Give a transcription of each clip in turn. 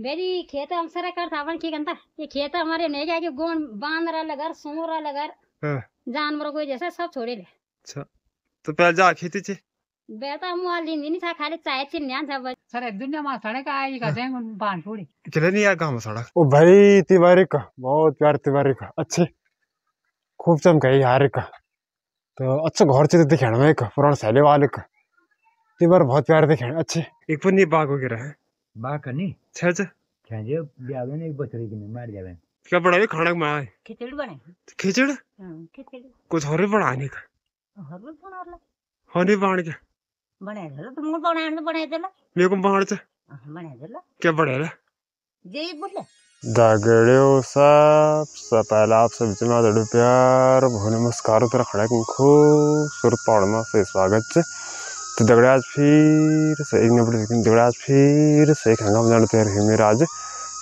Berry खेत हम सरा कर थावन की गंदा ये खेत हमारे नहीं जाके कि बांध रहा लगर सोरा लगर हाँ। जानवर कोई जैसा सब छोड़े ले अच्छा तो पहले जा खेती छे बेटा हम वाली नहीं नहीं था खाली चाय छी न्यान सब सर दुनिया में सड़क आई का जाए बांध छोड़ी चले नहीं यार काम सड़क ओ भाई तिवारी का बहुत प्यार तिवारी का तो अच्छे खूब चम गई यार का तो अच्छा घर से दिखे में एक पुराना सैले वाले का तिवार बहुत प्यार दिखे अच्छे एक पुनी बाग वगैरह है बाका नहीं छे छे छे ब्यावे ने बछड़ी की मार जावे क्या बनावे खाना में आए खिचड़ी बने खिचड़ हां खिचड़ी कुछ और बनाने का और बना ले होने बन के बने चलो तुम बनाने बने चलो मेरे को बन छे बने चलो क्या बने ले जे बोले दागड़ियों सब सब पहला आप सब जितना दड़ो प्यार भोने मुस्कारो तेरा खड़ा खूबसूरत पौड़ में से स्वागत है तो दगड़ाज फिर से एक नंबर देखिए दगड़ाज फिर से एक हंगाम जान तैयार है मेरा आज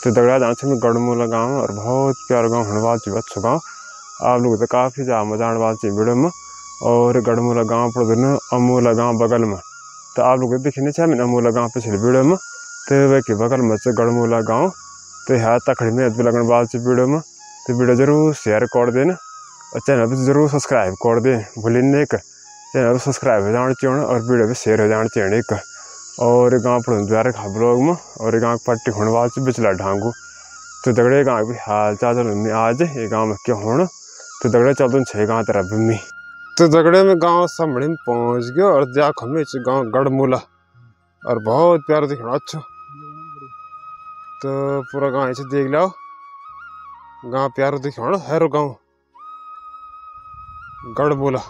तो दगड़ाज आंसे में गढ़मूला गाँव और बहुत प्यार गाँव हणवाल जी अच्छो गाँव आप लोग तो काफ़ी ज़्यादा मजा आणवाल जी वीडियो में और गढ़मूला गाँव पड़ दोनों अमूला गाँव बगल में तो आप लोग नहीं चाहिए मैंने अमूला गाँव पिछले वीडियो में तो वे के बगल में से गढ़मूला गाँव तो यहाँ तखड़ी में अदबी लगन बाल जी वीडियो में तो वीडियो जरूर शेयर कर देना और चैनल पर जरूर सब्सक्राइब कर दें भूलें नहीं कर चैनल सब्सक्राइब हो जाना चाहिए और वीडियो भी शेयर हो जाना चाहिए एक और गाँव पर द्वारा खा ब्लॉग तो तो तो में और गाँव पट्टी होने वाले बिचला ढांगू तो दगड़े गाँव की हाल चाल चल आज ये गाँव में क्यों होना तो दगड़े चल तुम छः गाँव तेरा में तो दगड़े में गाँव सामने में पहुँच गए और देखो हमें गाँव गढ़मूला और बहुत प्यारा दिखना अच्छा तो पूरा गाँव इसे देख लो गाँव प्यारा दिखा हैरो गाँव गढ़मूला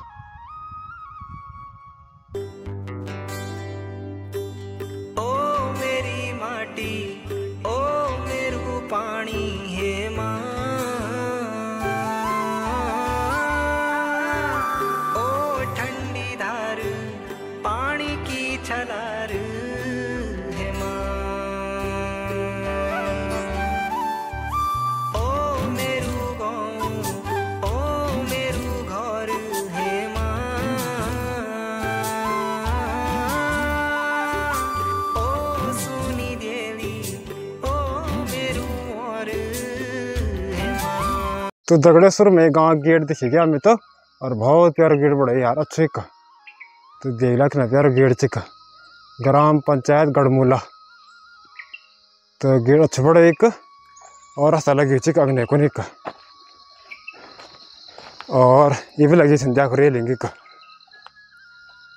तो दगड़ेश्वर में गांव गेट दिखे गया हमें तो और बहुत प्यारा गेट बड़ा यार अच्छे का तो देख ला कितना प्यारा गेट चिक ग्राम पंचायत गढ़मूला तो गेट अच्छा बड़ा एक और हस्ता लगी चिक अग्नि को एक और ये भी लगी संध्या को रेलिंग एक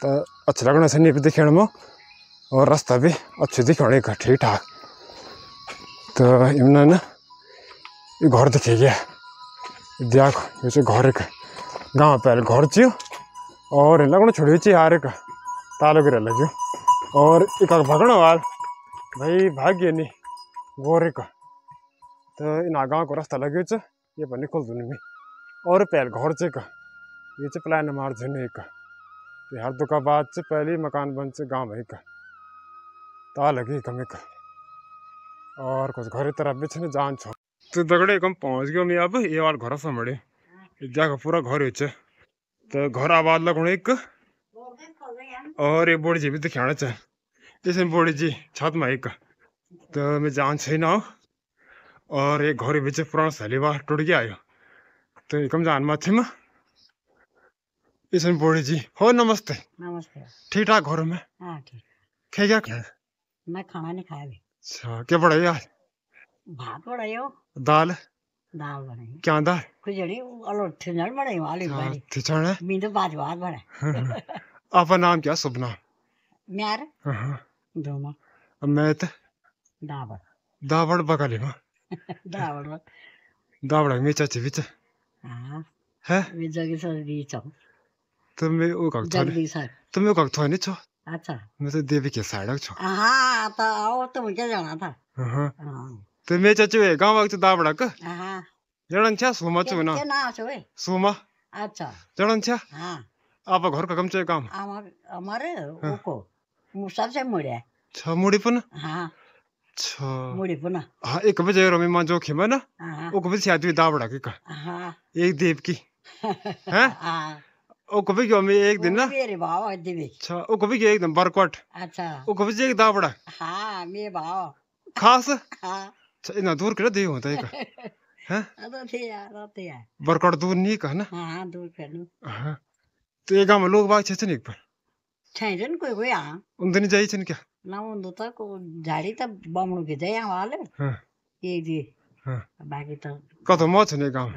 तो अच्छा लगना सन्नी भी दिखे में और रास्ता भी अच्छे दिखाने का ठीक ठाक तो इमें ना ये घर दिखे गया ज्याक यो घर एक गाँव पहले घर थियो और लगन छोड्यो चाहिँ हारेको तालो गरेर लाग्यो और एक भगण हाल भाइ भाग्य का तो त यिनीहरू को रास्ता लाग्यो ये यो खोल खोल्दैन नि और पहले घर चाहिँ का ये चाहिँ प्लान मार झुने तो तो का तो हर दुख बाद से पहले मकान बन से गाँव भाई का ता लगी कमी का और कुछ घर तरफ भी छे जान छो तो दगड़े कम पहुंच गए मैं अब ये बार घर समड़े जाकर पूरा घर बेच तो घर आबाद लगने एक और ये बोड़ी जी भी दिखाना चाहे इसमें बोड़ी जी छत में एक तो मैं जान सही ना और ये घर बीच पुराना सली बार टूट गया आयो तो ये कम जान माथे मैं इसमें बोड़ी जी हो नमस्ते नमस्ते ठीक ठाक घर में हाँ क्या क्या मैं खाना नहीं खाया अच्छा क्या पढ़ाई आज भात बनायो दाल दाल बनाई क्या दाल खुजड़ी अलो ठिचन बनाई वाली भाई ठिचन है मींद बाज बाज बना आपका नाम क्या शुभ म्यार दोमा मैं तो दावड़ दावड़ बगले में दावड़ दावड़ में चाची बीच हां है मैं जगी सर बीच हूं तुम्हें ओ कक जगी सर तुम्हें कक थो नहीं छो अच्छा मैं तो देवी के साइड छो हां तो आओ तो मुझे जाना था हां तो मैं चाचू है गांव वक्त तो का हां जणन छा सोमा छु ना के ना छु सोमा अच्छा जणन छा हां आप घर का कम छे काम हमारे ओको मुसा से मुड़े छ मुड़ी पन हां छ मुड़ी पन हां एक बजे रो में मां जोखिम है ना ओको भी शादी दाबड़ा के का हां एक देव की हैं हां ओ कभी क्यों मैं एक दिन ना मेरे भाव दिवी अच्छा ओ कभी क्यों एक दिन बरकट अच्छा ओ कभी एक दाबड़ा हां मेरे भाव खास हां इन दूर कर दे होता है हां अदो थे यार अते यार बरकट दूर नहीं का ना हां हां दूर कर लूं हां तो ये गांव लोग बाग छे छे नहीं पर छैन जन कोई कोई हां उंदनी जाई छन क्या ना उंदो तो को झाड़ी तो बामणो के जाई वाले हां ये जी हां बाकी तो कतो मो छने गांव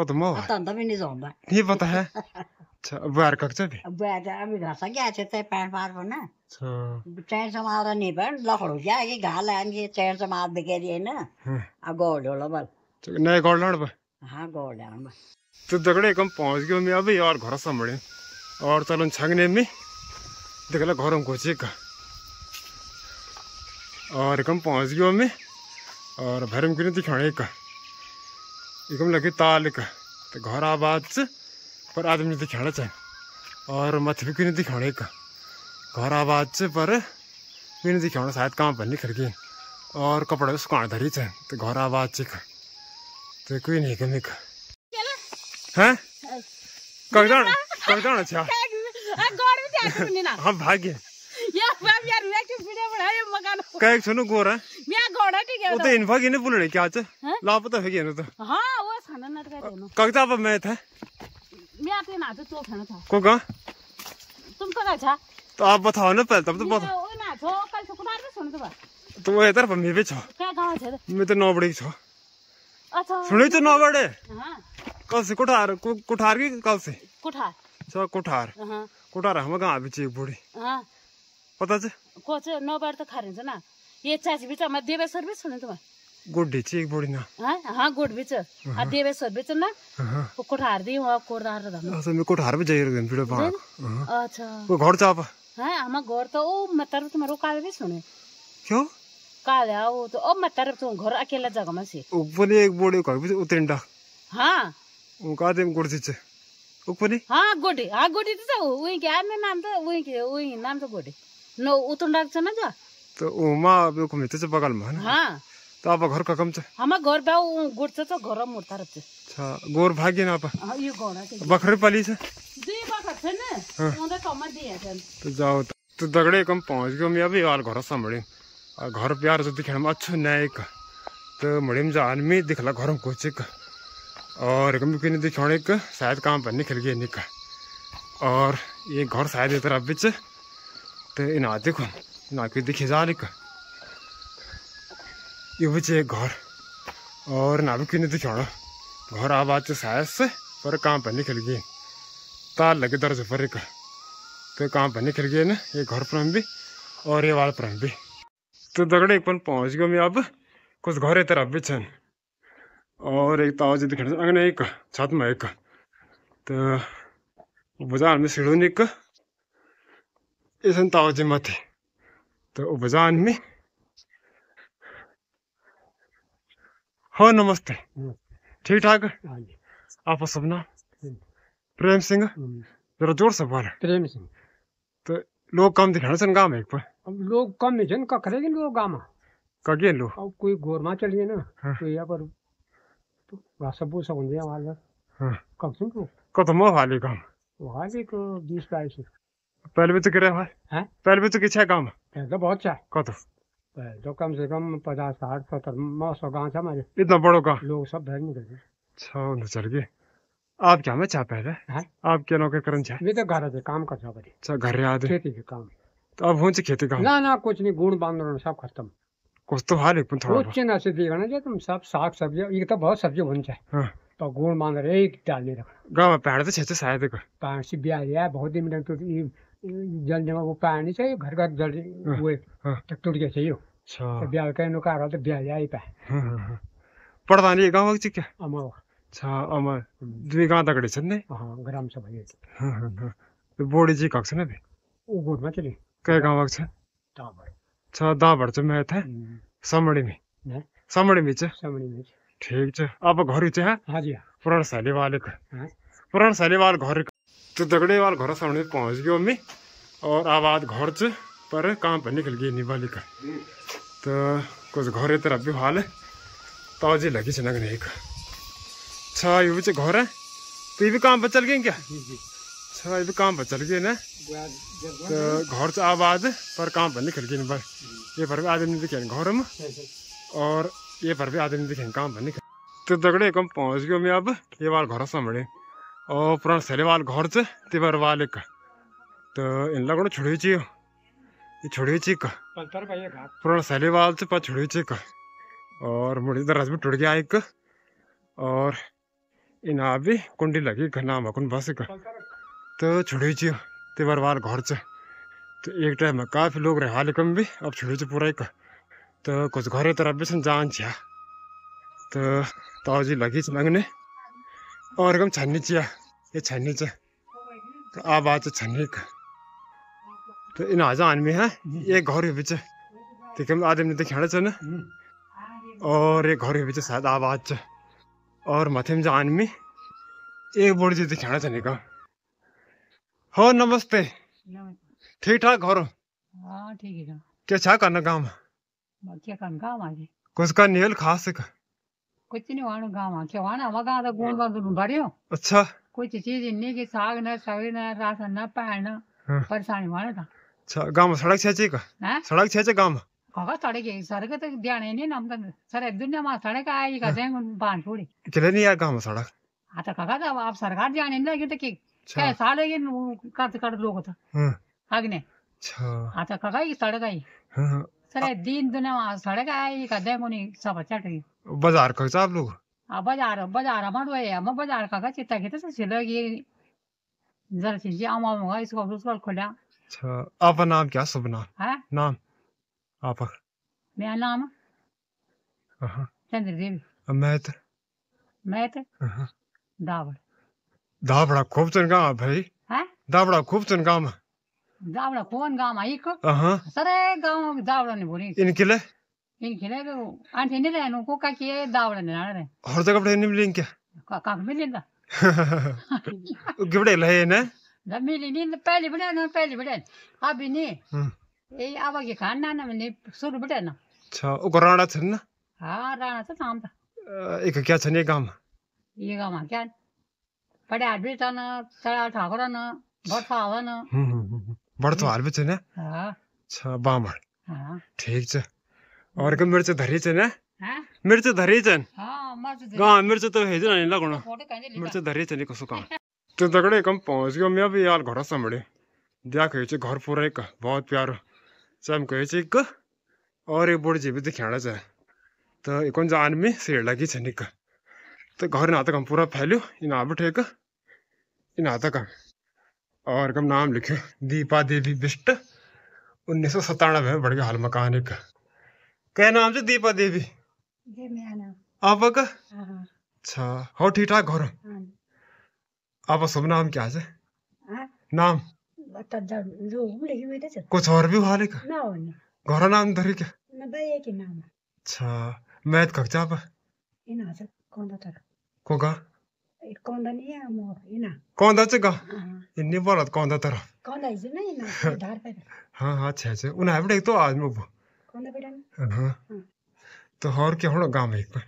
कतो मो अतन तो भी नहीं जाऊंगा नहीं पता है बुहार कक छ बुहार त अब घर सकिया छ त्यही प्यान्ट पार भन चेयर समाएर नि भए लखड क्या कि घा लाने चेयर समाएर देखेरी होइन अब गोल ढोल बल नए गोल ढोल बल हाँ गोल ढोल बल तो दगड़े कम पहुंच गयो मैं अभी और घर संभले और चलन छंगने में देखला घर हम घोचे का और कम पहुंच गयो मैं और भरम के दिखाने का एकम लगे ताल का तो घर आबाद से पर आदमी दिखाना चाहे और मत भी कहीं दिखाने का घर आवाज से पर कहीं दिखाना शायद काम पर नहीं करके और कपड़े भी तो सुखाना धरी चाहे तो घर आवाज से का तो कोई नहीं कहीं का है कब जाना कब जाना अच्छा हम भाग्य कहे सुनो गोरा वो तो इनफा की नहीं बोलने क्या आज लापता है क्या तो हाँ वो खाना नाटक कब मैं था तो को तुम तो आप बताओ ना पहले तब तो बताओ ओ ना कल शुक्रवार सुन तो बा तुम मैं भी गांव मैं तो नौबड़ी छो अच्छा तो नौबड़े हां कल से कुठार कुठार की कल से कुठार कुठार हां कुठार हम गांव भी बूढ़ी हां पता छ को छ नौबड़ तो खारे छ ना ये चाची बेटा तो मध्य देवेश्वर भी सुने तो बा गोड्ढेची एक बोडी ना हाँ गोड बिच देवेश्वर बिच ना वो कोठार दी वहाँ कोठार अच्छा घर ओ काले सुने क्यों काले त ओ त घर अकेला पनि एक बोडी उत्रिन हाँ काते छ पनि हाँ गोडी हाँ गोडी नाम के नाम त गोडी नो छ न जा त उमा बगलमा हाँ तो आप घर का कम छ घर बा अच्छा, गोर से तो घर मुर्ता रहते अच्छा भागे ना आप के बकरे पाली छ दुई बकर छ न उनका कमर दिया छन तो जाओ तो, तो दगड़े कम पहुंच गयो मैं अभी यार घर संभळे घर प्यार जो दिखण में अच्छो का तो मड़िम जान में दिखला घर कुछ और कम का शायद काम पर निकल निका और ये घर शायद बिच तो इना देखो ना दिखे जा निका यो चाहिँ घर और ना किन त छोड घर आवाज चाहिँ सायस पर कहाँ निकल खेल्किएन तार लगे दर्ज पर परेको त्यो कहाँ भन्ने ना ये घर परम भी और ये वाल परम भी तो दगड़े एक पन पहुँच गयो मैं अब कुछ घर तरफ भी छन और एक ताव जी खेल अंगने एक छत में एक तो बजान में सीढ़ो निक इस ताव जी मथे तो बजान में हाँ नमस्ते हाँ। ठीक ठाक हाँ आप सपना हाँ प्रेम सिंह जरा जोर से बोल प्रेम सिंह तो लोग कम दिखाने सन गांव एक पर अब लोग कम नहीं जन का करेंगे लोग गांव कगे लोग अब कोई गोरमा चलिए ना तो यहाँ पर तो सब बोल सकूँ दिया वाला हाँ। कब सुन को कतमो तो वाले काम वाले को बीस बाईस पहले भी तो करे हुआ पहले भी तो किछे काम पहले तो बहुत चाहे कतो तो कम से कम पचास साठ सत्तर नौ सौ गाँव था हमारे इतना बड़ो का लोग सब भैर निकल गए छो चल गए आप क्या में चाहते हैं हाँ? आप क्या नौकर करन चाह मैं तो घर से काम कर रहा बड़ी अच्छा घर याद खेती के काम तो अब हों खेती का ना ना कुछ नहीं गुण बांध सब खत्म कुछ तो हाल एक थोड़ा कुछ ना से देखना जे तुम सब साग सब्जी एक तो बहुत सब्जी बन जाए हाँ। तो गुण बांध रहे एक डाल नहीं रखना गाँव में पैर तो छे से शायद पैर से ब्याह बहुत दिन में तो जल जमा को पानी चाहिँ घर घर जल वो तक उयो टुटके चाहिँ यो बिहा कहीँ कार हो त तो बिहा ल्याइ पाए हाँ, हाँ, हाँ। पढ़ता नहीं गाउँ चाहिँ क्या अमर अच्छा अमर दुई गाउँ तगडी छन् नि ग्राम सभा तो बोडी भी वो न में चली चाहिँ कहाँ गाउँ छ अच्छा दाभर चाहिँ मैं था हम्म। में समडीमी समडीमी छ समडीमी ठीक छ अब घर ही जी चाहिँ पुराण सालीवालको पुराण सालीवाल घर तो दगड़े वाल घर सामने पहुंच गयो मम्मी और आवाज घर च पर काम पर निकल गई निवाली का तो कुछ घर इतर अभी हाल ताजी लगी से नगने एक अच्छा यू भी घर है तो ये भी काम पर चल गए क्या अच्छा ये भी काम पर चल गए ना तो घर से आवाज पर काम पर निकल गई भाई ये पर भी आदमी दिखे घर में और ये पर भी आदमी दिखे काम पर निकल तो दगड़े कम पहुंच गयो मैं अब ये बार घर सामने और पुरानो सेलेवाल घर छ तेबर वालिक तो इन लगण छोड़ी ची ये छोड़ी ची का पुरानो सेलेवाल से पर छोड़ी ची का और मुड़ी दराज भी टूट गया एक और इन आप भी कुंडी लगी का नाम अकुन बस का तो छोड़ी ची तेबर वाल घर से तो एक टाइम में काफ़ी लोग रहे वाले कम भी अब छोड़ी ची पूरा एक तो कुछ घरे तरफ भी जान छिया तो ताऊ जी लगी छ मंगने और कम छन्नी चिया ये छन्नी च तो अब आज छन्नी का तो इन आज आदमी है ये घर के बीच ठीक है आदमी तो खेड़ा चल और ये घर के बीच शायद आवाज च और माथे में आदमी एक बोर्ड जी तो खेड़ा चने का हो नमस्ते ठीक ठाक घर ठीक है क्या छा करना काम क्या काम काम आज कुछ का नियल खास का कुछ नहीं वाणो गांव के वाणा मगा तो गुण बाग भरियो अच्छा कुछ चीज नहीं की साग ना सवे ना रास ना पाए ना परेशानी वाणा था अच्छा गांव सड़क छे का सड़क छे गांव काका सड़क है सड़क तो ध्यान है नहीं नाम का सर दुनिया में सड़क आई का से बांध छोड़ी चले नहीं यार गांव सड़क हां तो काका तो आप सरकार ध्यान नहीं लगे तो के साले के कट कट लोग था हां आगे अच्छा हां तो काका ये सड़क आई हां सर दिन दुनिया में सड़क आई का दे कोनी सब चट गई बाजार का हिसाब लोग हाँ बाजार बाजार मांडो तो है मैं बाजार का का चिता के तो सिलो ये जरा चीज आम आम होगा इसको उसको खोला अच्छा आपका नाम क्या सब नाम है हाँ? नाम आपका मेरा नाम हाँ। चंद्रदेव मैत मैत हाँ। दावड़ दावड़ा खूब चन गांव भाई है दावड़ा खूब चन गांव दावड़ा कौन गांव आई को सरे गांव दावड़ा ने बोली इनके लिए आणि हे नाही नको काय की दावळ नेणार आहे हरचा कपडे निमलिंग क्या काम मिलेन ना गिबडे लय ना जमिली नी पहले बड़े ना पहले बड़े अभी नहीं हम्म। ये आवा के खाना ना मैंने सुर बड़े ना अच्छा ओ राणा छन ना हां राणा तो नाम था एक क्या छन ये गांव ये गांव क्या पड़े आदमी था ना चला ठाकुर ना बड़था आवा ना हम्म, हम्म, हम्म बड़था आदमी छन ना हां अच्छा बामण हां ठीक छ और के मिर्च धरी छे ने हां मिर्च धरी छे हां मिर्च धरी हां मिर्च तो हेज नहीं लागण मिर्च धरी छे कसो का तो दगड़े कम पहुंच गयो मैं भी यार घर संभड़े देख हे छे घर पूरा एक बहुत प्यारो चम कहे छे एक और एक बूढ़ी जीवित भी दिखाणा छे तो एक जान में सेड़ लगी छे निक तो घर ना तक तो हम पूरा फैलियो इन इना बैठे एक इना तक तो और कम नाम लिखो दीपा देवी बिस्ट उन्नीस सौ सतानवे बढ़ गया हाल मकान एक क्या नाम से दीपा देवी ये हाँ, हाँ। अच्छा हो ठीक ठाक घर आप हाँ। सब नाम क्या है नाम तो कुछ और भी वाले का घर नाम धरी क्या अच्छा मैथ तो कक्षा पर को का कौंदा नहीं है मोर इना कौंदा च का इन्नी बोलत तो कौंदा तरफ कौन इज नहीं ना धार पे हां अच्छा अच्छा उन्हें बड़े तो आज में හොඳ වැඩන්න हाँ। हाँ। तो और क्या होना गांव एक पर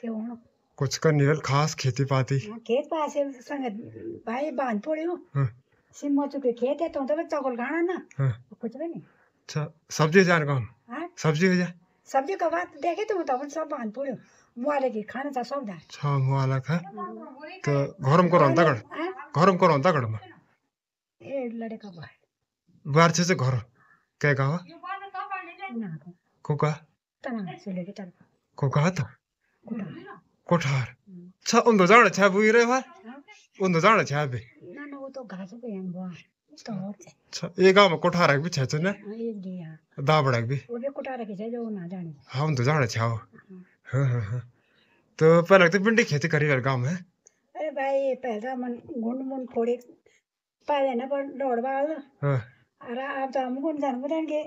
के होना कुछ का निरल खास खेती पाती हाँ, खेत पास है संग भाई बांध पड़े हो सिम मोचू के खेत है तो तो चावल गाना ना कुछ भी नहीं अच्छा सब्जी जान कौन सब्जी जा सब्जी का बात देखे तो तो सब बांध पड़े मुआले के खाना सा सब दा अच्छा मुआला खा तो घर में करो अंदर घर में करो अंदर में ए लड़का बाहर बाहर से घर क्या गावा kuka kuka hmm. ta kothar cha undo jana उन जाना छा बे ये गांव में कोठारा भी छे छने ये दाबड़ा भी वो भी जाने छा तो पहले तो पिंडी खेती करी रे गांव में अरे भाई पहला मन गुंड मुंड थोड़े पहले ना पर दौड़वा हां अरे आता हम कोण सांगू त्यांगे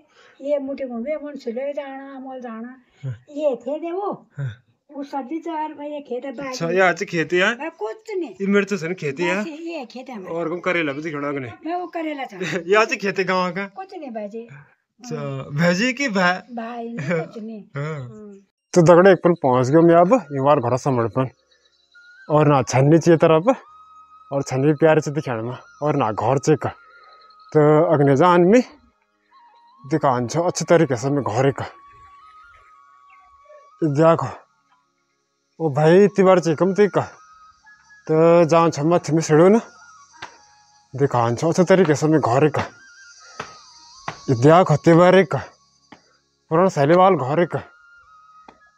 ये मोठी मन म्हणसुले जाना आम्हाला जाना हाँ। ये थे दे वो हाँ। वो सब्जी चार भाई अच्छा, खेत है अच्छा ये आज खेती है कुछ नहीं ये मेरे तो सन खेती है ये खेत है और हम करेला भी खड़ा करने मैं वो करेला था ये आज खेती गांव का कुछ नहीं भाजी अच्छा भाजी की भाई भाई कुछ नहीं हाँ। तो दगड़े एक पल पहुंच गयो मैं अब ये बार घर समड़ पर और ना छन्नी चाहिए तरफ और छन्नी प्यार से दिखाना और ना घर चेक तो अग्नजान में दिखान्छ अच्छे तरीके से मैं घर का देखो ओ भाई तिबार चिकम तिक तो जान छम्मा थिमे सेड़ो न दिखान्छ अच्छे तरीके से मैं घर का देखो तिबार का पुराना सैलीवाल घर का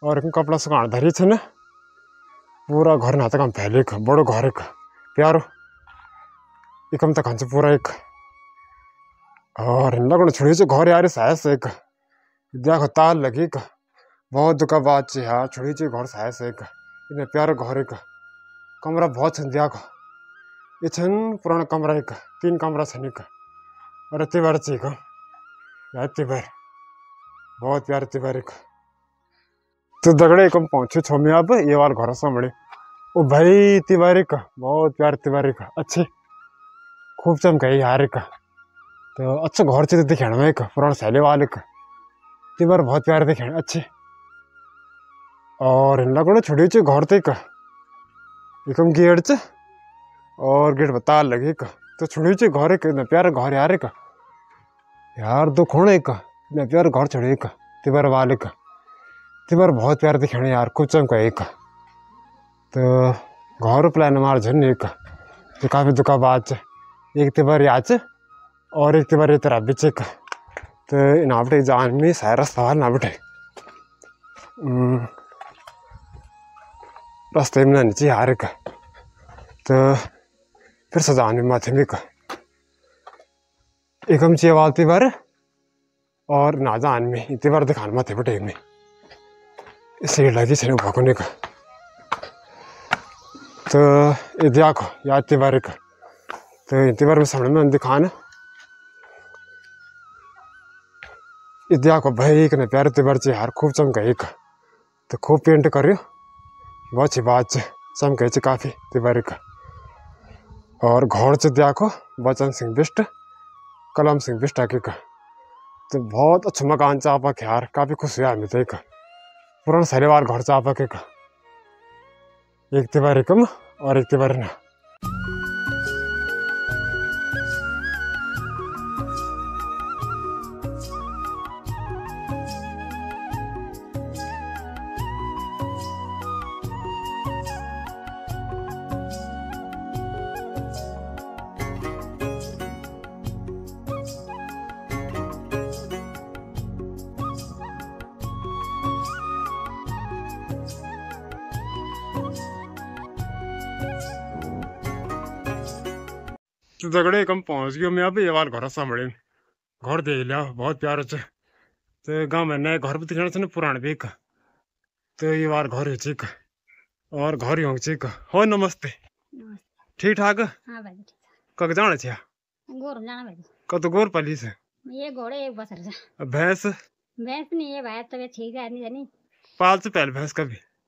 और कपड़ा सुखाण धरी छन पूरा घर नाता तो काम फैले बड़ो घर का प्यारो एकम तक तो खान्छ पूरा एक और लगन छोड़ी से घर यार साहस एक देखो ताल लगी का बहुत दुख बात चे हाँ छोड़ी से घर साहस एक इन्हें प्यार घर एक कमरा बहुत संध्या का ये छन पुराना कमरा एक तीन कमरा छन एक और तिबार चे का यार बहुत प्यार तिबार एक तो दगड़े कम पहुंचे छो में आप ये वाल घर सामने ओ भाई तिवारी का बहुत प्यार तिवारी का अच्छे खूब चमकाई यार का तो अच्छा घर चाहिँ त्यति तो खेँडमा एक पुराना पुरानो वाले का तीन बार बहुत प्यार थे अच्छे और हिंडा कोड़ा छोड़ी चे घर तक एकदम गेट च और गेट बता लगे का तो छोड़ी चे घर एक इतना प्यार घर यार एक यार दो खोण एक इतना प्यार घर छोड़े एक तीन बार वाले का तीन बार बहुत प्यार थे खेण यार खूब चमका एक तो घर प्लान मार झन एक काफ़ी दुखा बात एक त्यही भएर याद और एक बार तर बिच एक ना बटे जान में सारा रस्ता ना बटे रस्ते हम्म। में ना नीचे हार एक तो फिर सजान में माथे में एक हम ची आवाज बार और ना जान में इतनी बार दिखान माथे बटे में इसलिए लगी से भगने का तो ये देखो याद इतनी बार एक तो इतनी बार में सामने में दिखाना इद्या को भैक ने बार बर्चे हार खूब चमक एक तो खूब पेंट पछि बच चाहिँ चमक काफी त्यो का और घर चाहिँ को बचन सिंह बिष्ट कलम सिंह बिष्ट आकिक तो बहुत अच्छा मकान चापा के यार काफ़ी खुश हुआ हमें तो एक पुराना सरेवार घोड़ चापा के एक तिबारी कम और एक तिबारी ना झगड़े कम पहुंच गयो मैं अभी ये वाल घर सामने घर देख लिया बहुत प्यार छ तो गाँव में नए घर भी दिखाना छ पुराने भी एक तो ये बार घर चिक और घर ही चिक हो नमस्ते ठीक ठाक कग हाँ, जाना छ गोर जाना भाई कत गोर तो पाली से ये घोड़े एक बसर छ भैंस भैंस नहीं ये भैंस तो ये ठीक है नहीं जानी पाल से पहले भैंस कभी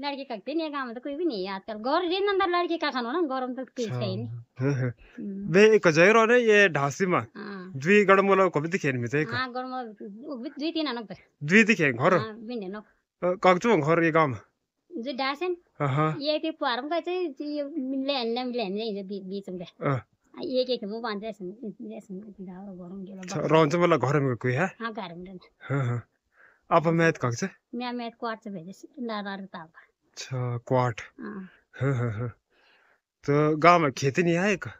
लड़की का नहीं गाँव तो कोई भी नहीं है आजकल गौर जी अंदर लड़की का खाना ना गौर तो कोई चाहिए नहीं वे एक जय रो ने ये ढासी मा द्वि गड़मोल को भी दिखे नि चाहिँ हां गड़मोल द्वि तीन अनक पर द्वि दिखे घर हां बिने न कागचो घर ये गाम जो डासन ये त्यो फारम का मिले यो मिल्ने न मिल्ने ये बीच में एक एक वो बांधे सन के दाव गरम गेला रोन चाहिँ मलाई घरमा कोही हा हां में हां हां आप मैथ कहाँ से मैं मैथ क्वार्ट से भेजे नारायण ताल का अच्छा क्वार्ट हाँ, हाँ, हाँ, हाँ। तो गांव में खेती नहीं है का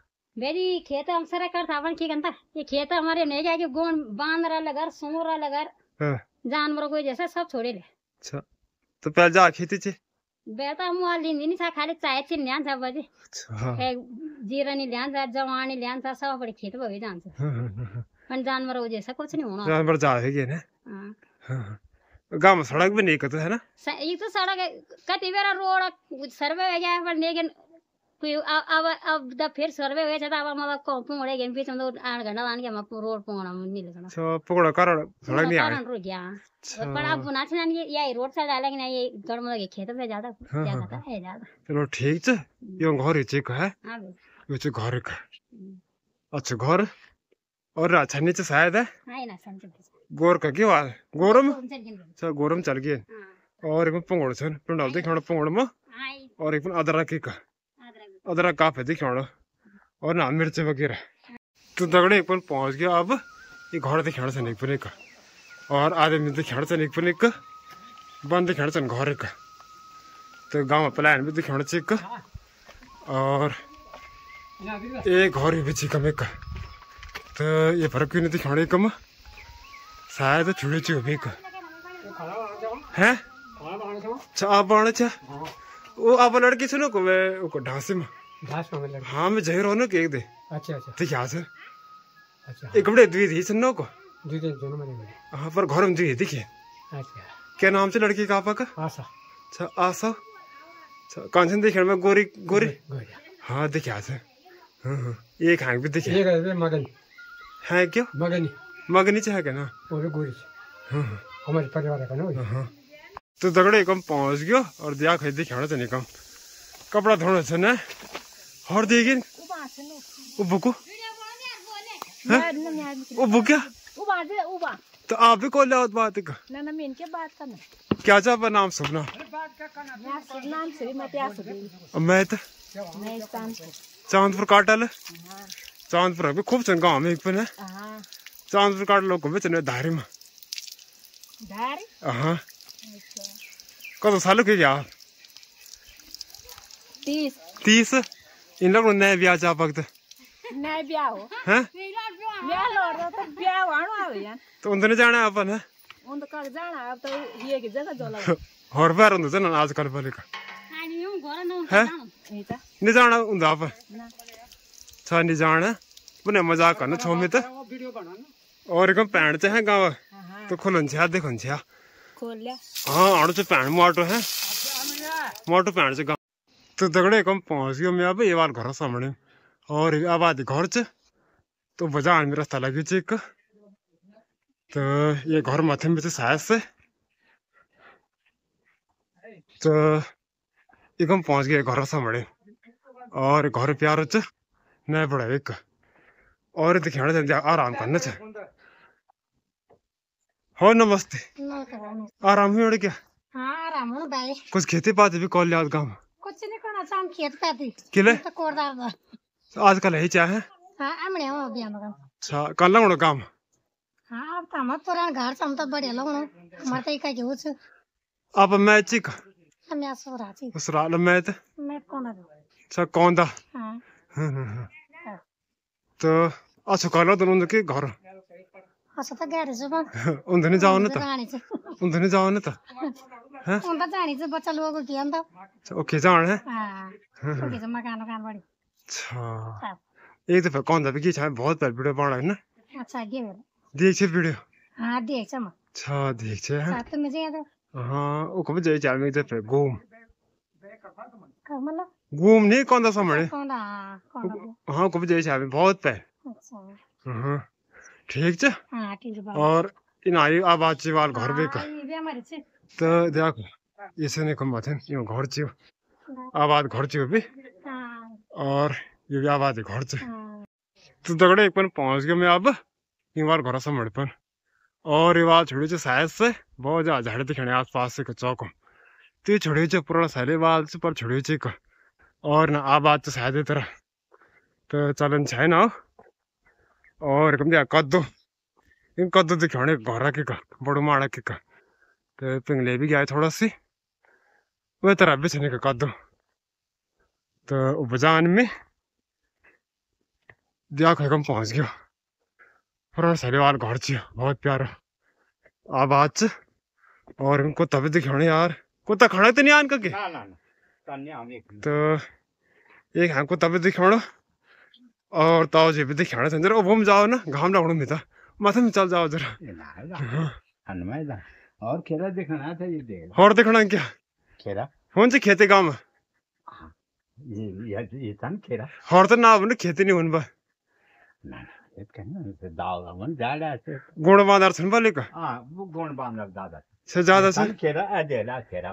मेरी खेत हम सारा कर था अपन की गंता ये खेत हमारे नहीं जाएगी गोण बांध रहा लगर सूंघ रहा लगर हाँ। जानवरों को जैसा सब छोड़े ले अच्छा तो पहले जा खेती चे बेटा हम वाली नहीं था खाली चाय चे ल्यान था बजे अच्छा जीरा नहीं ल्यान था जवान नहीं ल्यान था सब अपने खेत भवे जान था पर जानवर हो जैसा कुछ नहीं होना जानवर जा है ना हां गांव में सड़क भी नहीं कतो है ना ये तो सड़क कति बेरा रोड सर्वे हो गया पर लेकिन कोई अब अब द फिर सर्वे हो था तो अब मतलब को पुंगड़े गेम बीच में तो आठ घंटा लान के हम रोड पुंगड़ा में नहीं लगना सो अच्छा, पुंगड़ा कारण सड़क नहीं आ कारण रुक गया अच्छा। पर अब बुना छन ये या रोड से डाले कि नहीं ये गड़ मतलब खेत में ज्यादा हाँ, हाँ, ज्यादा हाँ। है ज्यादा चलो ठीक छ यो घर ही चेक है हां यो छ घर का हम्म। अच्छा घर और अच्छा नीचे शायद है हां ना समझ गोर का के वाल गोरम अच्छा गोरम चल गए हाँ। और एक पंगोड़ छन पिंडाल दे खियाणो पंगोड़ में और एक अदरक के का अदरक का फे खियाणो और ना मिर्च वगैरह तो दगड़े एक पहुंच गया अब ये घर दिखाण छन एक पर एक और आधे आदमी दिखाण छन एक पर एक बन दिखाण छन घर एक तो गांव प्लान भी दिखाण छ एक और एक घर भी छ कम एक तो ये फर्क क्यों नहीं दिखाण एक में शायद थोड़ी च भी हैं वो आप लड़की सुनो को को ढांसे में ढांसे हाँ, मैं जही रोनो के एक दे अच्छा अच्छा क्या एक कपड़े द्वी थी सुनो को द्वी हाँ, पर घर में द्वी देखिए अच्छा। क्या नाम से लड़की का आपका आशा अच्छा आशा अच्छा कांचन देखिए मैं गोरी गोरी हां देखिए आशा हां एक आंख देखिए है क्यों मगन मगनी चाहे ना और गोरी हां हाँ। हमारे परिवार का ना हां हाँ। तो दगड़े कम पहुंच गयो और दिया खरीदी खेड़ा चने कम कपड़ा धोना चने और देगी वो बुको ओ बा तो आप भी कोले आओ बात का ना ना मैं इनके बात का ना क्या जा पर नाम सुनना नाम से मैं प्यास मैं तो मैं चांदपुर काटल हाँ। चांदपुर अभी खूब चंगा हमें एक पे ना हां चांदपुर काट लोग घूमे चने धारी में धारी साल के गया तीस इन लोग नए ब्याह जा वक्त ब्याह हो हैं ब्याह तो ब्याह तो जाना अपन है उन तो कर जाना अब तो ये की जगह जोला हर बार घर नहीं जाना उन नहीं जाना बने मजाक करना छो में तो और एक पैण चाहे गाँव तो खुलन से आधे खुन हाँ आड़ो से पैण मोटो अच्छा, हाँ, है मोटो पैण से गाँव तो दगड़े एक पहुंच गयो मैं अब ये बार घर सामने और आबादी घर च तो बजा आने रास्ता लग च एक तो ये घर माथे में साय से तो एक पहुंच गए घर सामने और घर प्यार च मैं बड़ा एक और दिखाने आराम करने से हो नमस्ते आराम ही क्या हाँ, आराम भाई कुछ खेती पाते भी कॉल लिया काम कुछ नहीं करना अच्छा खेत पाते किले तो आजकल यही चाहे हाँ, हमने हो गया मगर अच्छा कल काम हाँ, अब तो हम घर से हम तो हम सो रहा तो मैं कौन है अच्छा कौन हां हम्म, हम्म, हम्म। तो अच्छा तो तो घर असं तर गॅरेज उंधने जाओ ना तर उंधने जाओ ना तर उंधा जाणीचं बचल वो गुटी अंदा ओके जाण है हां ओके मकान मकान बड़ी अच्छा एक दफा कौन सा भी की चाहे बहुत बार वीडियो बना है ना अच्छा गे देख छे वीडियो हां देख छे अच्छा देख छे हां साथ में जे हां ओको जे चाल में दफा घूम कमला घूम नहीं कौन सा समझ कौन हां को जे चाहे बहुत पे अच्छा हां हम्म. ठीक छ हाँ, और इन यिनीहरू आवाज चाहिँ वाल घर बेको त देख यसो नै कम भएको थियो यो घर थियो हाँ। आवाज घर थियो हाँ। भी और यो भी आवाज घर छ तो दगड़े एक पन पहुंच गए मैं अब एक बार घर समझ पन और ये बात छोड़ी शायद से बहुत ज्यादा झाड़े दिखने आस पास से चौक तो ये छोड़ी छो पुराना सारे बाल से पर छोड़ी छो और ना आवाज तो शायद तरह तो चलन ना और कम दिया कद्दू इन कद्दू दिखाने घर के का बड़ू माड़ा के का तो पिंगले भी गया थोड़ा सी वह तरह भी छने का कद्दू तो उपजान में दिया खा कम पहुँच गया पर सलेवाल घर छ बहुत प्यारा आबाद छ और इनको तभी दिखाने यार कुत्ता खड़ा तो नहीं आन का ना, ना, ना, तो एक हाँ कुत्ता भी दिखाना और ताऊ जी भी दिखाना था जरा वो में जाओ ना घाम डाउन में था माथे में चल जाओ जरा और खेरा दिखाना था ये देख और दिखाना क्या खेरा कौन से खेते काम है ये ये तन खेरा और तो ना भने खेती नहीं हुन बा ना ये कहने से दाल मन ज्यादा से गुण बांधर छन वाले का हां वो गुण बांधर दादा से ज्यादा से खेरा आ देला खेरा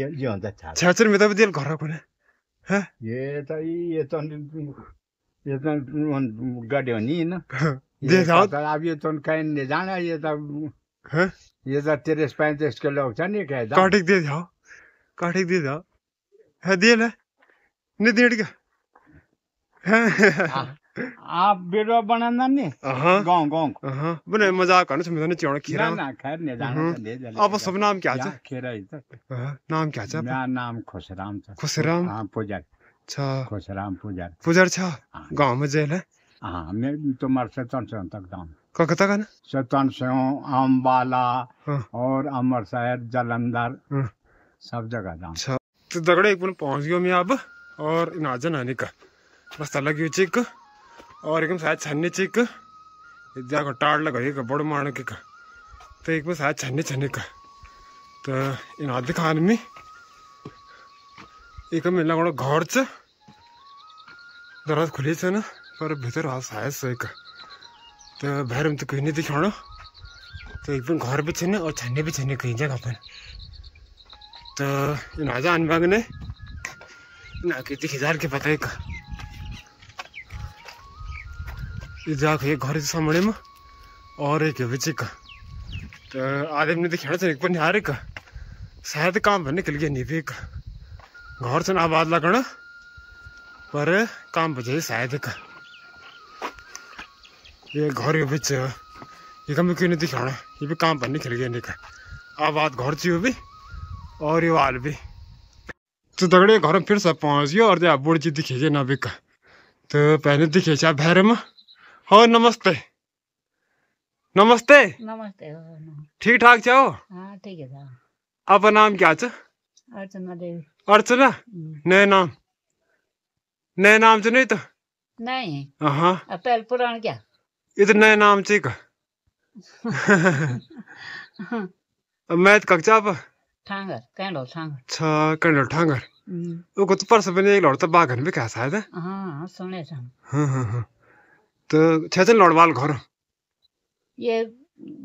ये ये होता छाछर में तो दिल घर को ना Häh? Jeta i, jeta on, jeta on gadjoni na. ये अब यो तोन कहीं नहीं जाना ये तब तो ये तब तो तेरस पैंतीस के लोग था तो नहीं कहता काटिक दे जाओ काटिक दे जाओ है हाँ, दिए ना नहीं दिए ठीक है आप बेडवा बनाना ने गांव गांव बने मजाक करने समझ ने चोण खेरा ना खैर ने जान दे जले आप सब नाम क्या छ खेरा इधर नाम क्या छ मेरा नाम खुशराम छ खुशराम हां पुजार छ अच्छा। खुशराम पुजार पुजार छ अच्छा। हाँ। गांव में जेल है हां मैं तो मर से तन तक गांव कलकत्ता का ना सतन से अम्बाला हाँ। और अमृतसर जालंधर हाँ। सब जगह जाऊं अच्छा। तो दगड़े एक पहुंच गयो मैं अब और नाजन आने का बस अलग यूचिक और एकदम साथ छन्ने चिक जाको टाड़ लगा का बड़ो माण के का तो एक में साथ छन्ने छन्ने का तो इन आधे खान में एक में लगो घर च दराज खुले ना पर भीतर आ सायद से का तो भैर में तो कहीं नहीं दिखाणो तो एक घर भी छन और छन्ने भी छन्ने कहीं जगह पर तो इन आजा अनबाग ने ना कि खिजार के पता है का ये जा एक घर से सामने में और एक बिच एक आधे मिनट दिखेण छ एक पर एक शायद काम पर निकल गया नहीं एक घर से आवाज लगना पर काम पर जाए शायद एक ये घर के बिच ये कम क्यों नहीं दिखाना ये भी काम पर निकल गया निका आवाज घर से भी और ये वाल भी तो दगड़े घर में फिर सब पहुंच गया और जब बूढ़ जी दिखे ना बिक तो पहले दिखे चाहे में हो नमस्ते नमस्ते नमस्ते ठीक ठाक छो हाँ ठीक है साहब हाँ। नाम क्या छ अर्चना देवी अर्चना हम्म। नए नाम नए नाम च नहीं तो नहीं हाँ। तो पहले पुरान क्या ये तो नए नाम च का मैं तो कक्षा पर ठांगर कैंडल ठांगर अच्छा कैंडल ठांगर हम्म। वो कुछ तो परसों मैंने एक लड़का बागन में कहा शायद हाँ सुने थे हाँ हाँ हाँ तो छचन लड़वाल घर ये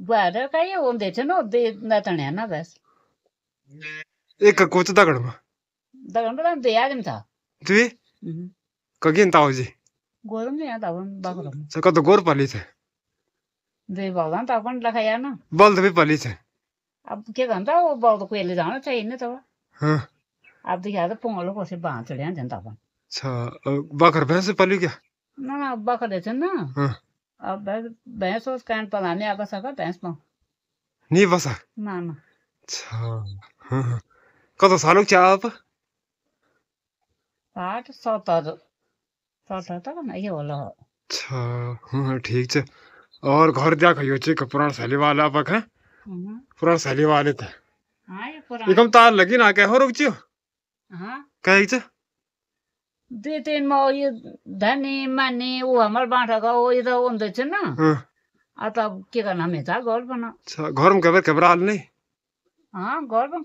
बारे का ये ओम देते ना दे ना तने ना बस एक कोच दगड़ में दगड़ में दे आदम था तू कगिन ताऊ जी गोरम नहीं आता अपन बागरम सका तो गोर पाली थे दे बागन तो अपन लखाया ना बल भी पाली थे अब क्या करता तो, वो बल तो कोई ले जाना चाहिए ना तो हाँ अब दिखा तो पोंगलो को से बांध चढ़िया जनता अपन अच्छा बकर भैंस पाली क्या ना না না আব্বা করেছেন না আব্বা ভেঁস ওস কান পলানে আব্বা সাকা ভেঁস পাও ना বসা না না কত সালুক চা আপ পাট সতর सौ তো না ये वाला अच्छा हाँ, हाँ ठीक चे और घर जा खयो छ कपूरान सहली वाला पख है हाँ। पुरान सहली वाले थे हाँ ये पुरान एकदम तार लगी ना क्या हो रुक छ हां कह छ दुई तिन म धनी मान्ने ऊ हाम्रो बाँडाको यो त हुँदैछ के गर्नु हामी त घर बना घरमा हाल्ने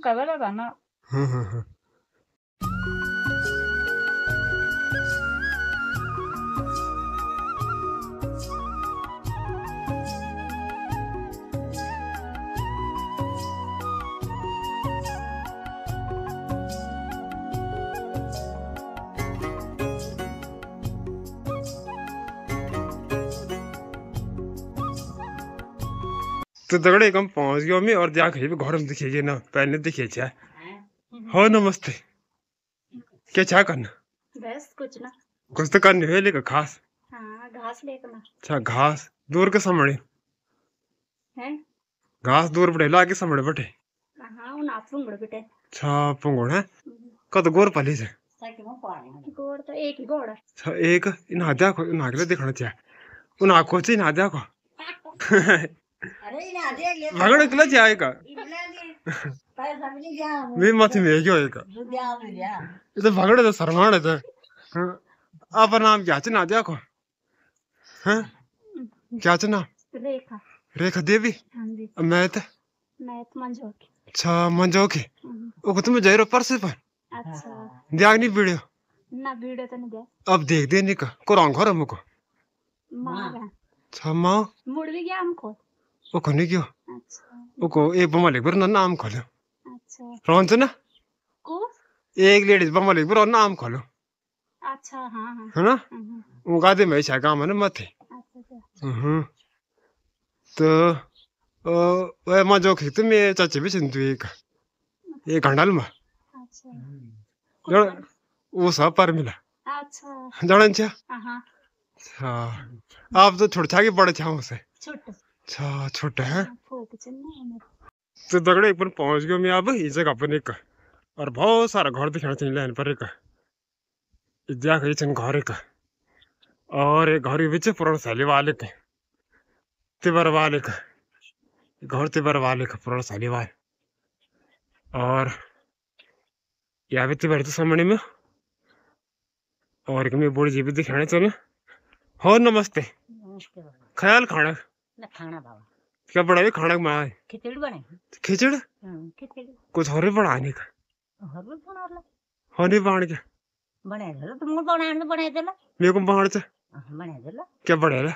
घरबेला तो दगड़े कम पहुंच गयो मैं और जा घर पे घर में दिखेगी ना पहले दिखे छा हो नमस्ते क्या छा करना बस कुछ ना कुछ तो करनी है लेकर खास हाँ, घास लेकर अच्छा घास दूर के सामने हैं घास दूर बड़े लागे सामने बटे हां उन आप बड़े बटे अच्छा पुंगड़ है हम्म। कद गोर पाली से गोर तो एक ही गोड़ अच्छा एक इन हाथ देखो इन हाथ देखना चाहिए उन आंखों से इन हाथ देखो मगडकला आहे का मी माथी मेजो आहे का इथं तो सरमाड आहे आपण नाम घ्यायचं ना द्या को घ्यायचं नाम रेखा रेखा देवी मैं तो तो मैं ते अच्छा मंजोके हाँ। ओके तुम जाइरो पर से पर अच्छा दिया नहीं वीडियो ना वीडियो तो नहीं दिया अब देख देने का को रंग हो रहा मुको मां अच्छा मां मुड़ भी गया हमको ऊ खोल्ने के हो ऊको ए बम्मा लेख्नु न आम खोल्यो रहन्छ न एक लेडिज बम्मा लेख्नु र आम खोल्यो है ना वो गादे में ऐसा काम है ना मत तो वह माँ खेत में चाचे भी सिंधु एक ये घंटाल में वो सब पर मिला जान अच्छा आप तो छोटा के बड़े चाहो से छोटा अच्छा छोटा है हाँ, तो दगड़े एक बार पहुंच गए मैं अब इस जगह पर एक और बहुत सारा घर दिखाना चाहिए लाइन पर एक जगह ये घर एक और एक घर बिच पुराना शैली वाले के तिबर वाले का घर तिबर वाले का पुराना शैली वाले और यहाँ भी तिबर तो सामने में और एक मेरी बोड़ी जी भी दिखाने चाहिए हो नमस्ते ख्याल खाना ना खाना बाबा क्या बनावे खाना में खिचड़ी बने तो खिचड़ हाँ, खिचड़ी कुछ और बनाने का और भी बना ला होने बन के बने दे तुम बनाने बने दे ला मेरे को बन चा बने दे ला क्या बने ला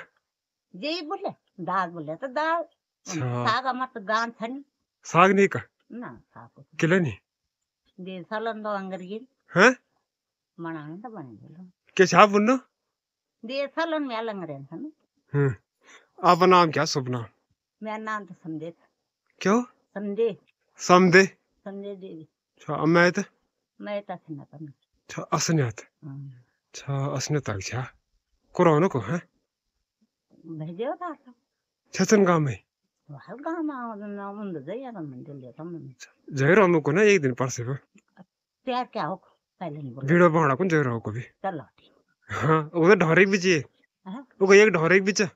जे बोले दाल बोले तो दाल अच्छा। साग मत गान थनी साग नहीं का ना साग किले नहीं दे सालन दो अंगरी हैं बनाने तो बने दे ला के साग बुनना दे सालन में अलंग रहन थन हम्म आपका नाम क्या सपना मेरा नाम तो समझे क्यों समझे समझे समझे देवी अच्छा मैं तो मैं तो असना पर अच्छा असनियत हाँ। अच्छा असनियत आ गया कोरोना को है भेजो था तो। छतन अच्छा, गांव में वहाँ तो गांव में आओ तो ना उन दे या ना मंदिर ले तुम जयराम को ना एक दिन परसे पे प्यार क्या हो पहले नहीं बोला वीडियो बनाना कौन हो को भी चलो हां वो तो ढोरे भी चाहिए हाँ। वो एक ढोरे भी चाहिए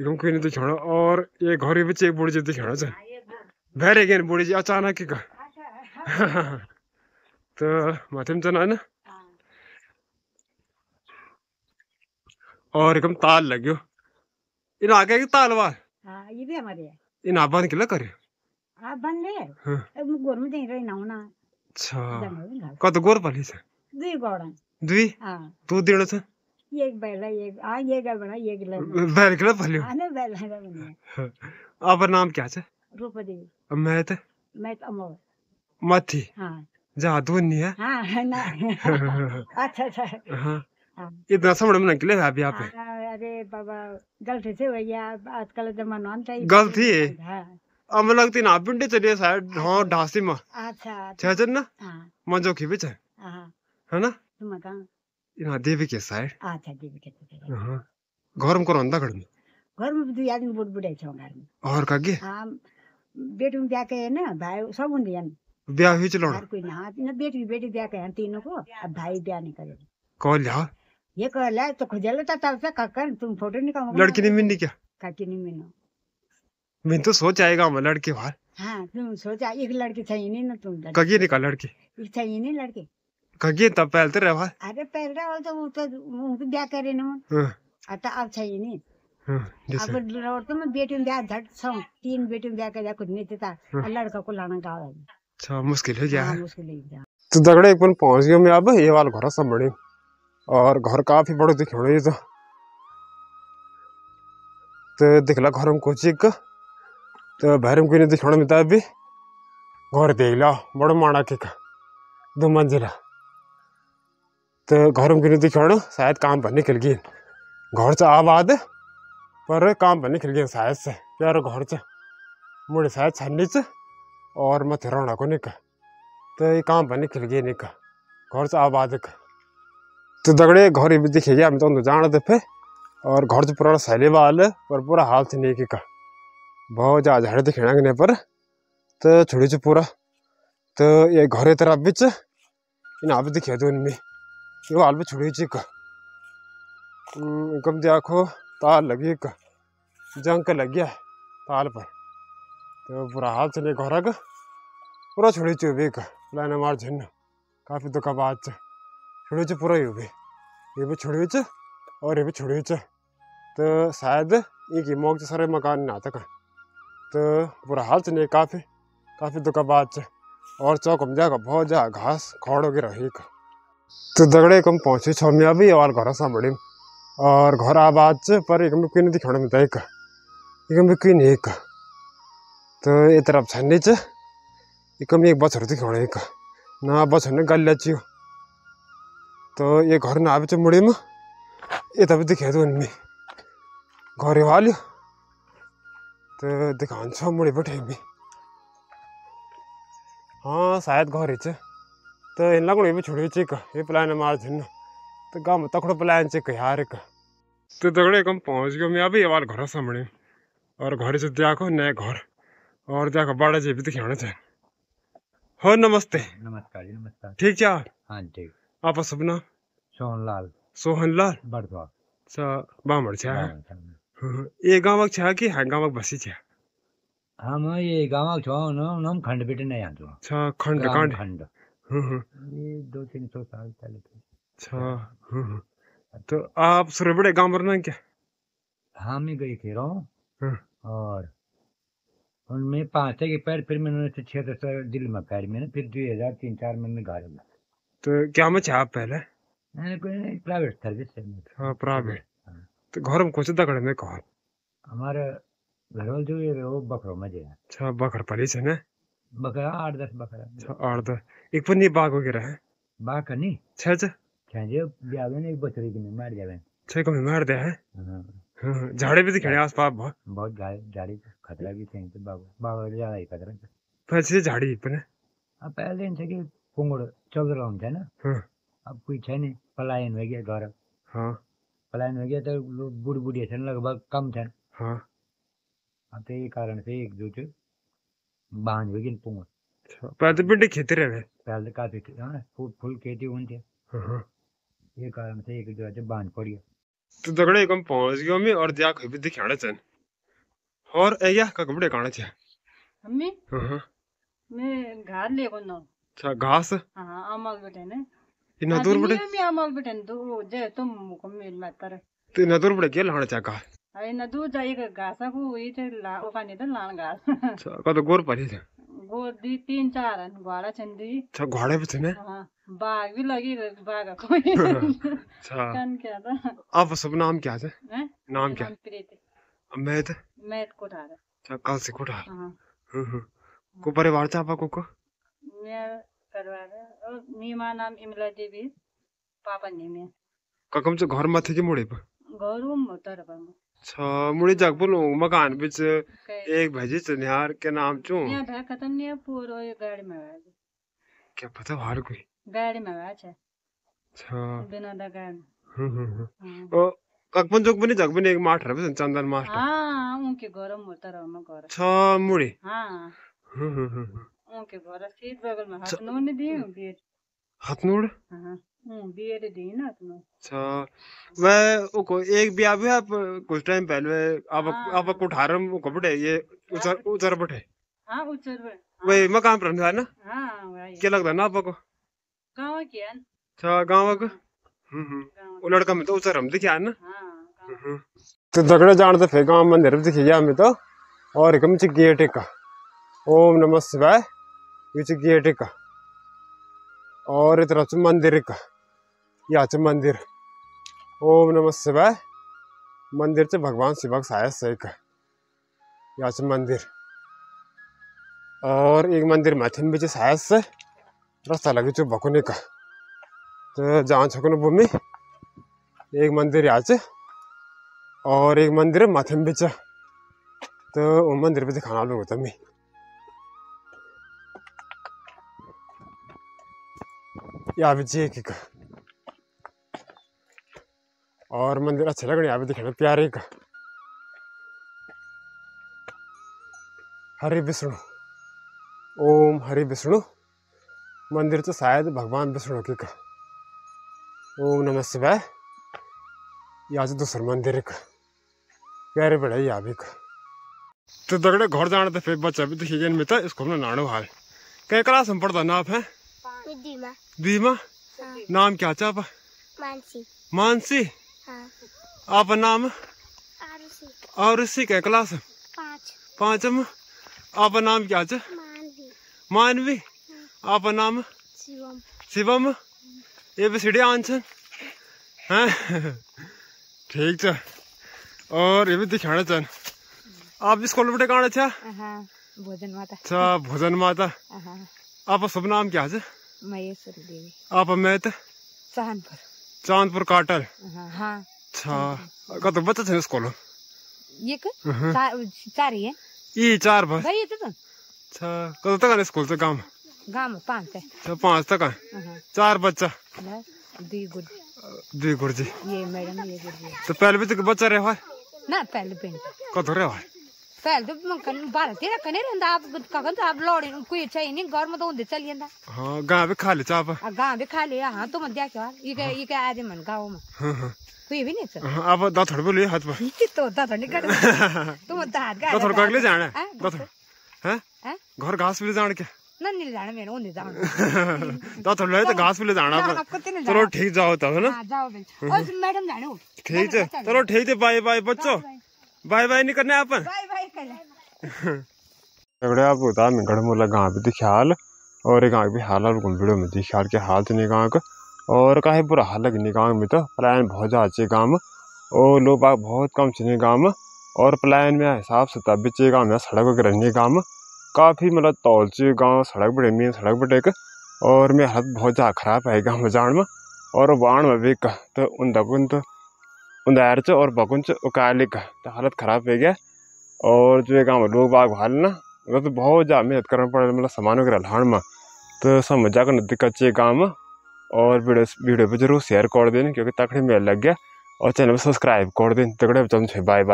इखम कोई नहीं दिखेणु और ये घौरी बिच एक बुढ़ी जी दिखेणु तो च भैरे गेन बुढ़ी जी अचानक ही का तो माथिम चना तो ना और एकदम ताल लग्यो इन आगे की ताल वाल हाँ ये भी हमारे है इन आबान किला करे बंद है हाँ गोर में देख रही ना होना अच्छा कत तो गोर पाली से दुई गोड़न दुई हाँ दो दिनों से हाँ एक बैला एक आ हाँ, ये गल बना ये गल बैल गल आने हाँ, बैल बना अब नाम क्या मैं मैं तो नहीं तो हाँ। है ना अच्छा अच्छा इतना समझ में निकले अभी अरे बाबा गलती से गया आजकल जमाना तो गलती है अब लगती ना पिंडी चलिए साइड हां ढासी अच्छा ना हां मजो की भी छे है ना अच्छा। तुम तो you know, देवीके side. আচ্ছা দেবীকে Uh-huh. ঘরমকর अंदा घर में घरमा दुई आदमी बुढबुढै छौँ और कागे आम, हाँ, बेटुङ ब्याएका होइन भाइ सब हुन्थ्यो यहाँ ब्याह हुई चलो अर्को होइन बेटी बेटी ब्याएका यहाँ तिनको अब भाइ ब्याह नहीं करे कॉल या ये कहला तो खुजल तो तब से कक्कर तुम फोटो निकालो लड़की नहीं मिलनी क्या काकी नहीं मिलो मैं तो सोच आएगा मैं लड़के बाहर हाँ तुम सोचा एक लड़की चाहिए नहीं ना तुम कागे निकाल लड़की एक चाहिए नहीं लड़की अरे तो ना हाँ। हाँ, सौ तो तीन कुछ देता हाँ। लड़का को लाना गाँव है अच्छा मुश्किल है मुश्किल है तो दगड़े एक पहुंच मैं अब ये वाल घर सब बड़े और घर काफी बड़े दिखोड़े ये तो तो दिखला घर हम कुछ का तो भैरम कोई नहीं दिखोड़ा तो अभी घर देख ला बड़ो माड़ा के दो मंजिला तो घरम गिरी थी शायद काम पर निकल गई घर से आबाद पर काम पर निकल गई शायद से प्यारो घर से मुड़े शायद छन्नी से और मत रोना को निक तो ये काम पर निकल गई निक घर से आबाद का तो दगड़े घर भी दिखे गया हम तो उनको जान दफे और घर से पुराना सैले वाल पर पूरा हाल से नहीं का बहुत ज्यादा झाड़े दिखेना ने पर तो छोड़ी से पूरा तो ये घर तरफ बिच इन्हें आप दिखे दो तो इनमें यो हाल भी छुड़ी चिक कम देखो ताल लगी एक जंक लग गया ताल पर तो बुरा हाल चले घर का पूरा छुड़ी चु भी लाइन मार झिन्न काफ़ी दुखा बाद छुड़ी चु पूरा यू भी ये भी छुड़ी च और ये भी छुड़ी च तो शायद एक ही मोक सारे मकान ना तक तो बुरा हाल चले काफ़ी काफ़ी दुखा बाद और चौक जाएगा बहुत ज्यादा घास खोड़ गिर रही का तो दगड़े कम पहुँचे छो मैं अभी और घर सामने और घर आवाज पर एक में किन दिखाने में एक एक में किन एक तो ये तरफ छन्ने च एक में एक बछर दिखाने एक न बछर ने गल चियो तो ये घर न आवे मुड़ी में ये तब तो दिखे तो इनमें घर वाल तो दिखा छ मुड़ी बैठे भी हाँ शायद घर ही तो इन लगने भी छोड़ियो चिक ये प्लान मार झिन्न तो गाँव तकड़ो प्लान चिक यार एक तो तगड़े कम पहुँच गयो मैं अभी यार घर सामने और घर से देखो नए घर और देखो बड़ा जी भी दिखाना चाहिए हो नमस्ते नमस्कार जी नमस्कार ठीक है हाँ ठीक आप सपना सोहनलाल सोहनलाल बड़वा सा बामड़ छा ये गांव छा कि हाँ गांव बसी छा हम ये गांव छो नाम खंड बिट नहीं आंदो अच्छा खंड खंड खंड ये दो तीन सौ साल पहले थे अच्छा हम्म, हम्म। तो आप सुरबड़े गांव वरना क्या हाँ मैं गई थी रहा हम्म। और उनमें पाँच के पैर फिर मैंने उन्नीस सौ छिहत्तर दिल में पैर मैंने फिर दो हजार तीन चार में मैं गाड़ी में तो क्या में आप पहले मैंने कोई नहीं प्राइवेट सर्विस से हाँ प्राइवेट हाँ। तो घर में कुछ दगड़ में कौन हमारे घर वाले जो ये वो बकरो में जे अच्छा बकर पड़ी से ना बकरा आठ दस बकरा अच्छा, आठ दस एक पर नहीं बाघ वगैरह है बाघ का नहीं छह छह छह जो जावे ना एक बछड़ी की मार जावे छह को मार दे है हाँ, हाँ। हाँ, झाड़े भी दिखे आस पास बहुत बहुत झाड़ी तो खतरा भी थे तो बाघ बाघ ज्यादा ही खतरा फिर से झाड़ी पर अब पहले इनसे कि पुंगड़ चल रहा हूं ना अब कोई छह नहीं पलायन हो गया घर पलायन हो गया तो बुढ़ बुढ़िया थे लगभग कम थे हाँ अब तो ये कारण से एक दूसरे बांध वेगिन पुंग अच्छा, पाते पिंडे खेती रहे पहले तो काफी हां फूल फूल खेती हुंदी हाँ। ये कारण से एक जो बांध पड़ी तो दगड़े कम पहुंच गयो मैं और जा भी दिखाणा चन और एया का कमड़े काणा छ मम्मी मैं घर ले को ना अच्छा घास हां अमल बेटे ने इतना हाँ, दूर बड़े मैं अमल बेटे दूर जे तुम को मत करे तो इतना दूर बड़े के लाणा चाका होइन दुध चाहिएको घाँस पो उयो चाहिँ ला उखाने त तो लान घाँस कता अच्छा, तो गोर परि गोर दुई तिन चार घोडा छन् दुई घोडा पो छैन बाघ भी लगी बाघ अच्छा। अब सब नाम क्या है नाम क्या मैद मैद कोठार अच्छा, कल से कोठार हाँ। हम्म, हम्म। को परिवार था आपको को मेरा परिवार और मीमा नाम इमला देवी पापा ने ककम से घर में थे मोड़े पर घर में उतर पर छ अच्छा, मुड़ी जग बोलू मकान बिच एक भजी चनिहार के नाम चू खत्म नहीं है पूरो गाड़ी में आवाज क्या पता बाहर कोई गाड़ी में आवाज है छ बिना दा गाड़ी हम्म, हम्म, हम्म। हाँ। ओ अकबन जोक बने जग बने एक माठ रहे बसन चंदन माठ हां उनके गरम होता रहो मैं गरम छ मुड़ी हां उनके गरम सीट बगल में अच्छा। हाथ नोने दिए हाथ नोड़ हां हम्म, तो अच्छा उको एक ब्याह आप कुछ टाइम पहले आप हाँ। आप ये उचर हाँ। उचर बटे हाँ, उचर बटे हाँ। वही मैं काम पर ना क्या लगता ना आपको गांव अच्छा गांव हम्म, हम्म। लड़का में तो उचर हम ना हम्म, तो दगड़े जान तो फिर गांव मंदिर दिखे हमें तो और कम गेट का ओम नमः शिवाय गेट का और इतना मंदिर का याचं मंदिर ओम नमः शिवाय च तो भगवान शिवक साय सैक याचं मंदिर और एक मंदिर माथिम बीच सायस से रास्ता लगे चो भकुने का तो जहाँ छकुन भूमि एक मंदिर याच और एक मंदिर माथिम बिच तो वो मंदिर पे खाना लोग तमी या बिच एक, एक और मंदिर अच्छे लगने आप दिखने प्यारे का हरि विष्णु ओम हरि विष्णु मंदिर तो शायद भगवान विष्णु की का ओम नमः शिवाय या तो दूसरा मंदिर का प्यारे बड़े या भी का तो दगड़े घर जाने तो फिर बच्चा भी दिखिए में तो इसको हमने नानो हाल कई क्लास में पढ़ता ना आप है दीमा दीमा हाँ। नाम क्या चापा मानसी मानसी आपका नाम और इसी का क्लास पाँच पाँच आपका नाम क्या च मानवी हाँ। आपका नाम शिवम ये भी सीढ़ी आन हैं ठीक छ और ये भी दिखाना चाह आप भी स्कूल बटे कहाँ अच्छा भोजन माता अच्छा भोजन माता हाँ। आप सब नाम क्या है महेश्वरी देवी आप मैं सहनपुर चांदपुर काटल हाँ, हाँ। अच्छा कतो बच्चा छ स्कूल एक चार है ई चार भाई भाई तो, तो अच्छा कतो ये ने स्कूल से गांव गांव पांच है अच्छा पांच तक हाँ, हाँ। चार बच्चा दी गुड दी गुड जी ये मैडम ये गुड जी तो पहले भी तो बच्चा रहे हो ना पहले पेंट कतो रहे हो पहले तो भारत ही रखा नहीं रहता आप कखन तो आप लौड़े कोई अच्छा ही नहीं घर में तो उन्दे चल जाता हां गांव भी खा ले चाप गांव भी खा ले हां तो हाँ। मन क्या क्या ये के ये के आज मन गांव में कोई भी नहीं छ अब दथड़ बोले हाथ पर ये तो दथड़ नहीं कर तुम दाद का दथड़ कर ले जाना दथड़ हैं घर घास भी जान के ना नहीं जाना मेरे उन्दे जाना दथड़ ले तो घास भी जाना हाँ, चलो ठीक जाओ तो है ना हाँ, जाओ और मैडम जाने ठीक है अच्छा चलो ठीक है बाय बाय बच्चों बाय बाय नहीं करना अपन अगड़े आप बता मैं गढ़मुला गाँव भी ख्याल और एक गाँव भी हाल और घूम वीडियो में थी ख्याल के हाल थे तो गाँव का और काहे बुरा हाल लगे गाँव में तो पलायन बहुत ज़्यादा अच्छे गाँव और लोग बाग बहुत कम चले गाँव और पलायन में हिसाब से तब भी गाँव में सड़क वगैरह नहीं गाँव काफ़ी मतलब तौल चे गाँव सड़क बड़े मेन सड़क बटे और मेरी हालत बहुत ज़्यादा खराब है गाँव में जान में और वाण में भी तो उन दबुन तो उंदायर और भकुन च का हालत ख़राब हो गया और जो ये गाँव लोग बाग भाल ना मतलब तो बहुत ज़्यादा मेहनत करना पड़े मतलब सामान वगैरह लाण में तो समझ जाकर नदी चाहिए गाँव में और वीडियो वीडियो पर जरूर शेयर कर देने क्योंकि तकड़ी मेल लग गया और चैनल पर सब्सक्राइब कर देने तकड़े बच्चों बाय बाय